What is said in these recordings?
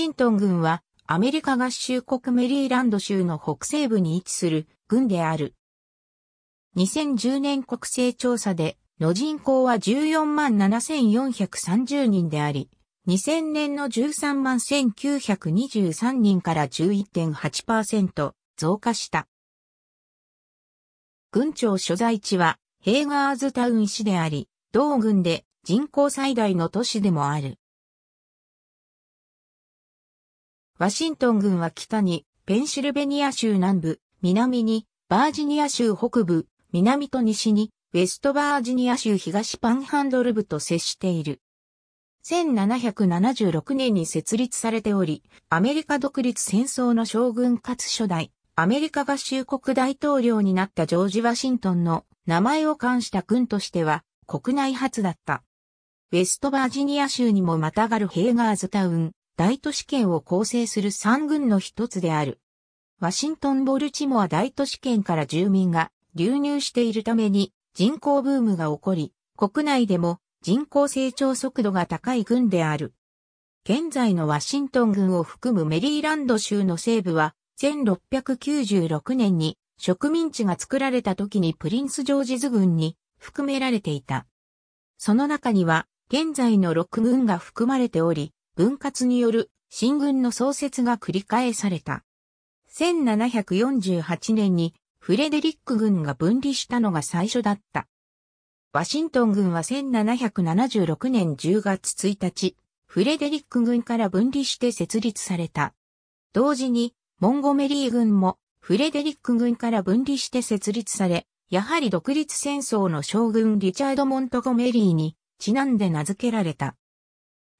ティントン郡はアメリカ合衆国メリーランド州の北西部に位置する郡である。2010年国勢調査での人口は14万7430人であり、2000年の13万1923人から11.8%増加した。郡庁所在地はヘーガーズタウン市であり、同郡で人口最大の都市でもある。ワシントン軍は北に、ペンシルベニア州南部、南に、バージニア州北部、南と西に、ウェストバージニア州東パンハンドル部と接している。1776年に設立されており、アメリカ独立戦争の将軍かつ初代、アメリカ合衆国大統領になったジョージ・ワシントンの名前を冠した軍としては国内初だった。ウェストバージニア州にもまたがるヘイガーズタウン、大都市圏を構成する3軍の一つである。ワシントン・ボルチモア大都市圏から住民が流入しているために人口ブームが起こり、国内でも人口成長速度が高い軍である。現在のワシントン軍を含むメリーランド州の西部は、1696年に植民地が作られた時にプリンス・ジョージズ軍に含められていた。その中には、現在の6軍が含まれており、分割による新軍の創設が繰り返された。1748年にフレデリック軍が分離したのが最初だった。ワシントン軍は1776年10月1日、フレデリック軍から分離して設立された。同時に、モンゴメリー軍もフレデリック軍から分離して設立され、やはり独立戦争の将軍リチャード・モントゴメリーにちなんで名付けられた。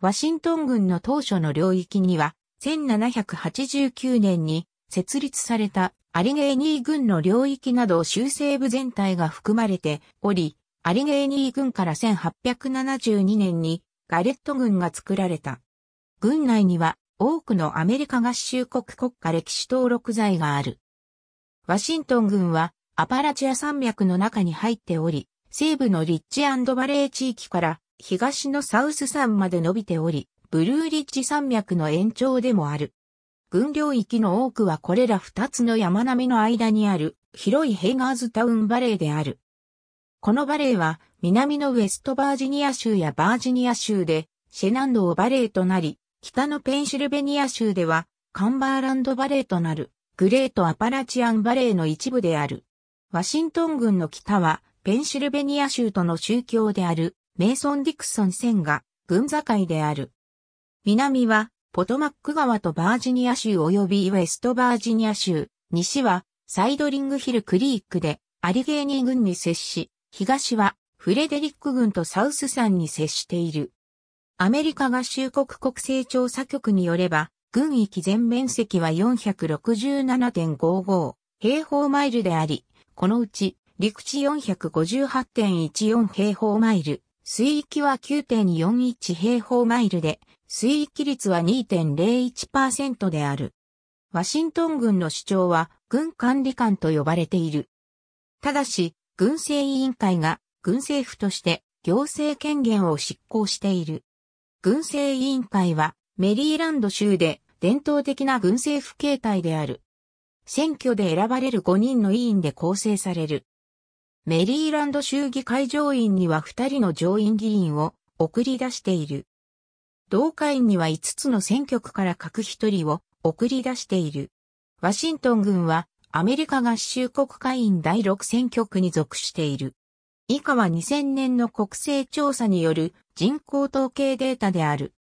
ワシントン軍の当初の領域には、1789年に設立されたアリゲーニー軍の領域など修正部全体が含まれており、アリゲーニー軍から1872年にガレット軍が作られた。軍内には多くのアメリカ合衆国国家歴史登録罪がある。ワシントン軍はアパラチア山脈の中に入っており、西部のリッチバレー地域から東のサウス山まで伸びており、ブルーリッジ山脈の延長でもある。軍領域の多くはこれら二つの山並みの間にある広いヘイガーズタウンバレーである。このバレーは南のウェストバージニア州やバージニア州でシェナンドをバレーとなり、北のペンシルベニア州ではカンバーランドバレーとなるグレートアパラチアンバレーの一部である。ワシントン郡の北はペンシルベニア州との宗教であるメイソン・ディクソン線が分座界である。南はポトマック川とバージニア州及びウェストバージニア州、西はサイドリングヒルクリークでアリゲーニー郡に接し、東はフレデリック郡とサウス山に接している。アメリカ合衆国国勢調査局によれば、郡域全面積は467.55平方マイルであり、このうち陸地458.14平方マイル、水域は9.41平方マイルで、水域率は2.01%である。ワシントン軍の主張は、軍管理官と呼ばれている。ただし、軍政委員会が、軍政府として、行政権限を執行している。軍政委員会は、メリーランド州で、伝統的な軍政府形態である。選挙で選ばれる5人の委員で構成される。メリーランド州議会上院には2人の上院議員を送り出している。同会には5つの選挙区から各1人を送り出している。ワシントン軍はアメリカ合衆国会員第6選挙区に属している。以下は2000年の国勢調査による人口統計データである。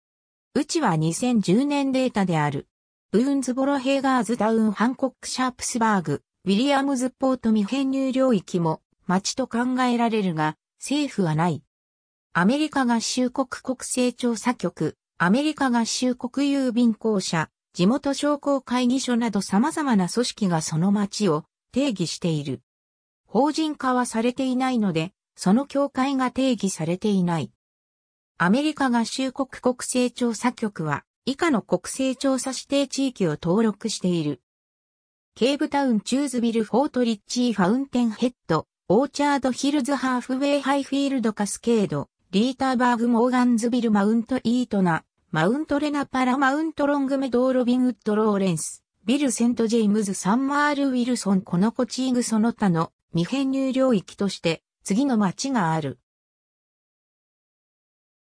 うちは2010年データである。ブーンズボロヘーガーズダウンハンコックシャープスバーグ、ウィリアムズポートミ。編入領域も町と考えられるが、政府はない。アメリカ合衆国国勢調査局、アメリカ合衆国郵便公社、地元商工会議所など様々な組織がその町を定義している。法人化はされていないので、その協会が定義されていない。アメリカ合衆国国勢調査局は、以下の国勢調査指定地域を登録している。ケーブタウン・チューズビル・フォートリッチー・ファウンテンヘッド、オーチャードヒルズハーフウェイハイフィールドカスケード、リーターバーグモーガンズビルマウントイートナ、マウントレナパラマウントロングメドーロビンウッドローレンス、ビルセントジェイムズサンマールウィルソンコノコチーグその他の未編入領域として次の町がある。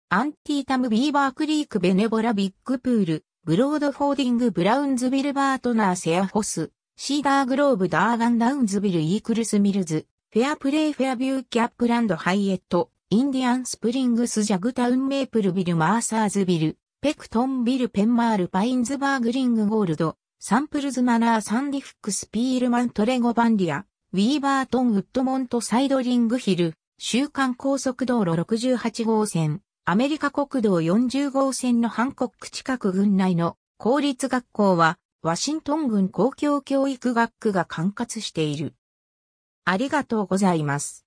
アンティータムビーバークリークベネボラビッグプール、ブロードフォーディングブラウンズビルバートナーセアホス、シーダーグローブダーガンダウンズビルイークルスミルズ、フェアプレイフェアビューキャップランドハイエット、インディアンスプリングスジャグタウンメープルビルマーサーズビル、ペクトンビルペンマールパインズバーグリングゴールド、サンプルズマナーサンディフックスピールマントレゴバンディア、ウィーバートンウッドモントサイドリングヒル、週間高速道路68号線、アメリカ国道40号線のハンコック近く郡内の公立学校は、ワシントン郡公共教育学区が管轄している。ありがとうございます。